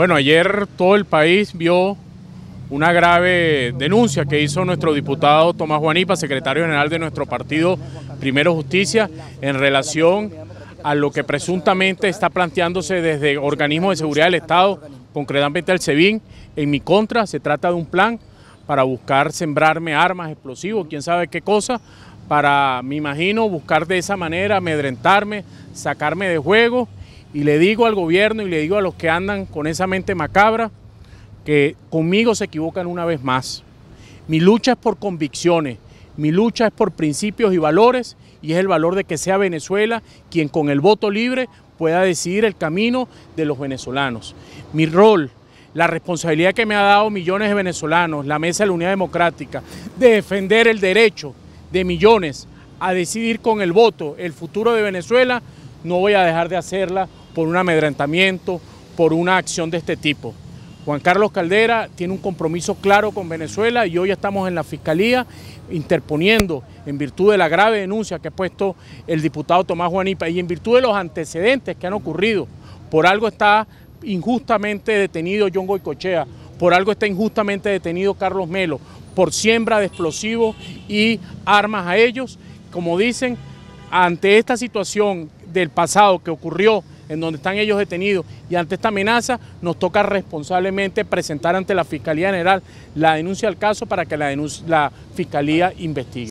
Bueno, ayer todo el país vio una grave denuncia que hizo nuestro diputado Tomás Juanipa, secretario general de nuestro partido Primero Justicia, en relación a lo que presuntamente está planteándose desde organismos de seguridad del Estado, concretamente el SEBIN, en mi contra. Se trata de un plan para buscar sembrarme armas, explosivos, quién sabe qué cosa, para, me imagino, buscar de esa manera amedrentarme, sacarme de juego y le digo al gobierno y le digo a los que andan con esa mente macabra que conmigo se equivocan una vez más. Mi lucha es por convicciones, mi lucha es por principios y valores y es el valor de que sea Venezuela quien con el voto libre pueda decidir el camino de los venezolanos. Mi rol, la responsabilidad que me ha dado millones de venezolanos, la Mesa de la Unidad Democrática, de defender el derecho de millones a decidir con el voto el futuro de Venezuela, no voy a dejar de hacerla por un amedrentamiento, por una acción de este tipo. Juan Carlos Caldera tiene un compromiso claro con Venezuela y hoy estamos en la Fiscalía interponiendo en virtud de la grave denuncia que ha puesto el diputado Tomás Juanipa y en virtud de los antecedentes que han ocurrido. Por algo está injustamente detenido John Goycochea, por algo está injustamente detenido Carlos Melo, por siembra de explosivos y armas a ellos. Como dicen, ante esta situación del pasado que ocurrió en donde están ellos detenidos. Y ante esta amenaza nos toca responsablemente presentar ante la Fiscalía General la denuncia al caso para que la, la Fiscalía investigue.